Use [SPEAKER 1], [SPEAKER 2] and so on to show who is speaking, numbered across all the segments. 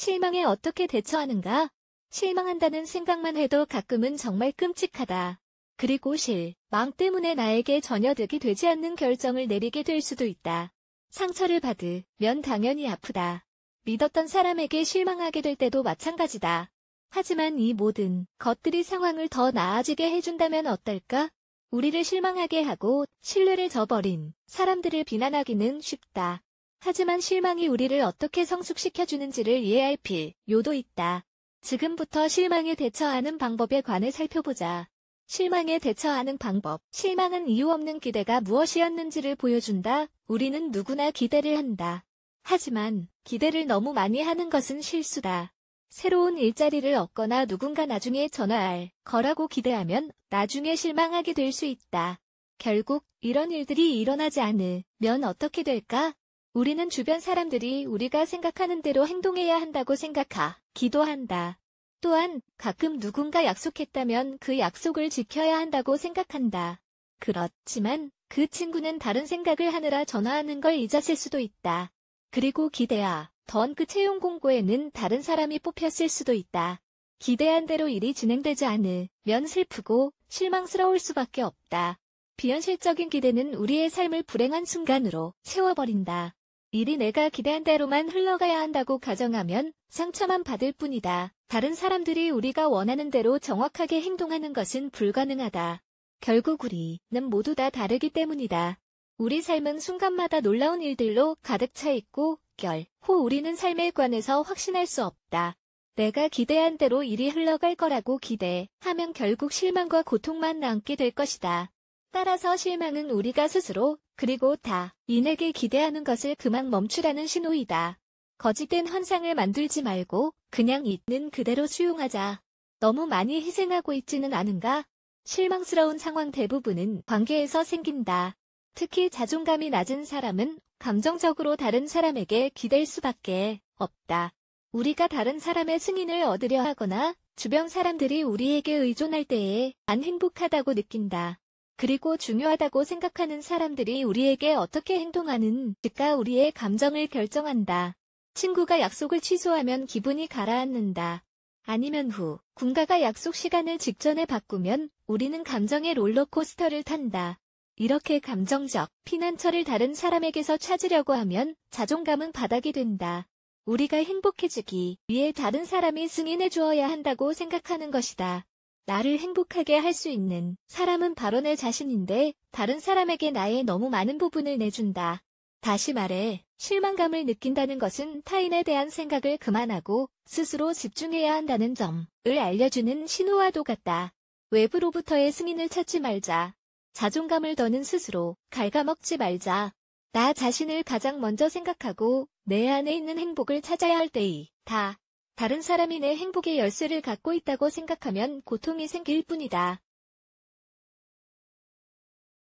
[SPEAKER 1] 실망에 어떻게 대처하는가? 실망한다는 생각만 해도 가끔은 정말 끔찍하다. 그리고 실, 망 때문에 나에게 전혀 득이 되지 않는 결정을 내리게 될 수도 있다. 상처를 받으면 당연히 아프다. 믿었던 사람에게 실망하게 될 때도 마찬가지다. 하지만 이 모든 것들이 상황을 더 나아지게 해준다면 어떨까? 우리를 실망하게 하고 신뢰를 저버린 사람들을 비난하기는 쉽다. 하지만 실망이 우리를 어떻게 성숙시켜주는지를 이해할 필요도 있다. 지금부터 실망에 대처하는 방법에 관해 살펴보자. 실망에 대처하는 방법. 실망은 이유 없는 기대가 무엇이었는지를 보여준다. 우리는 누구나 기대를 한다. 하지만 기대를 너무 많이 하는 것은 실수다. 새로운 일자리를 얻거나 누군가 나중에 전화할 거라고 기대하면 나중에 실망하게 될 수 있다. 결국 이런 일들이 일어나지 않으면 어떻게 될까? 우리는 주변 사람들이 우리가 생각하는 대로 행동해야 한다고 생각하, 기도한다. 또한 가끔 누군가 약속했다면 그 약속을 지켜야 한다고 생각한다. 그렇지만 그 친구는 다른 생각을 하느라 전화하는 걸 잊었을 수도 있다. 그리고 기대야, 던그 채용 공고에는 다른 사람이 뽑혔을 수도 있다. 기대한 대로 일이 진행되지 않으면 슬프고 실망스러울 수밖에 없다. 비현실적인 기대는 우리의 삶을 불행한 순간으로 채워버린다. 일이 내가 기대한 대로만 흘러가야 한다고 가정하면 상처만 받을 뿐이다. 다른 사람들이 우리가 원하는 대로 정확하게 행동하는 것은 불가능하다. 결국 우리는 모두 다 다르기 때문이다. 우리 삶은 순간마다 놀라운 일들로 가득 차 있고 결, 호 우리는 삶에 관해서 확신할 수 없다. 내가 기대한 대로 일이 흘러갈 거라고 기대하면 결국 실망과 고통만 남게 될 것이다. 따라서 실망은 우리가 스스로 그리고 다 인에게 기대하는 것을 그만 멈추라는 신호이다. 거짓된 환상을 만들지 말고 그냥 있는 그대로 수용하자. 너무 많이 희생하고 있지는 않은가? 실망스러운 상황 대부분은 관계에서 생긴다. 특히 자존감이 낮은 사람은 감정적으로 다른 사람에게 기댈 수밖에 없다. 우리가 다른 사람의 승인을 얻으려 하거나 주변 사람들이 우리에게 의존할 때에 안 행복하다고 느낀다. 그리고 중요하다고 생각하는 사람들이 우리에게 어떻게 행동하는 즉가 우리의 감정을 결정한다. 친구가 약속을 취소하면 기분이 가라앉는다. 아니면 후, 군가가 약속 시간을 직전에 바꾸면 우리는 감정의 롤러코스터를 탄다. 이렇게 감정적 피난처를 다른 사람에게서 찾으려고 하면 자존감은 바닥이 된다. 우리가 행복해지기 위해 다른 사람이 승인해 주어야 한다고 생각하는 것이다. 나를 행복하게 할 수 있는 사람은 바로 내 자신인데 다른 사람에게 나의 너무 많은 부분을 내준다. 다시 말해, 실망감을 느낀다는 것은 타인에 대한 생각을 그만하고 스스로 집중해야 한다는 점을 알려주는 신호와도 같다. 외부로부터의 승인을 찾지 말자. 자존감을 더는 스스로 갉아먹지 말자. 나 자신을 가장 먼저 생각하고 내 안에 있는 행복을 찾아야 할 때이다. 다른 사람이 내 행복의 열쇠를 갖고 있다고 생각하면 고통이 생길 뿐이다.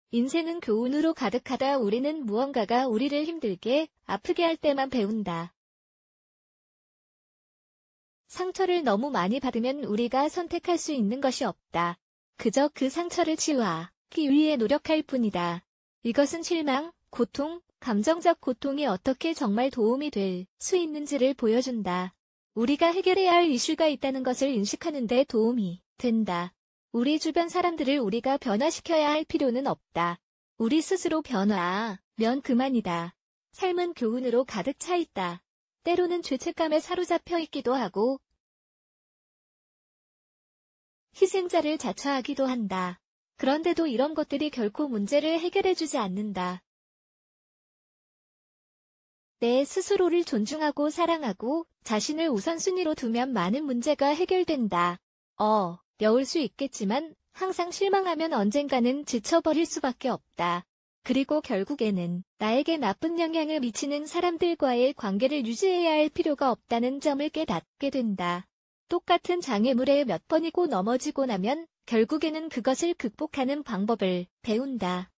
[SPEAKER 1] 인생은 교훈으로 가득하다 우리는 무언가가 우리를 힘들게, 아프게 할 때만 배운다. 상처를 너무 많이 받으면 우리가 선택할 수 있는 것이 없다. 그저 그 상처를 치유하기 위해 노력할 뿐이다. 이것은 실망, 고통, 감정적 고통이 어떻게 정말 도움이 될 수 있는지를 보여준다. 우리가 해결해야 할 이슈가 있다는 것을 인식하는 데 도움이 된다. 우리 주변 사람들을 우리가 변화시켜야 할 필요는 없다. 우리 스스로 변화면 그만이다. 삶은 교훈으로 가득 차 있다. 때로는 죄책감에 사로잡혀 있기도 하고 희생자를 자처하기도 한다. 그런데도 이런 것들이 결코 문제를 해결해주지 않는다. 내 스스로를 존중하고 사랑하고 자신을 우선순위로 두면 많은 문제가 해결된다. 어, 여울 수 있겠지만 항상 실망하면 언젠가는 지쳐버릴 수밖에 없다. 그리고 결국에는 나에게 나쁜 영향을 미치는 사람들과의 관계를 유지해야 할 필요가 없다는 점을 깨닫게 된다. 똑같은 장애물에 몇 번이고 넘어지고 나면 결국에는 그것을 극복하는 방법을 배운다.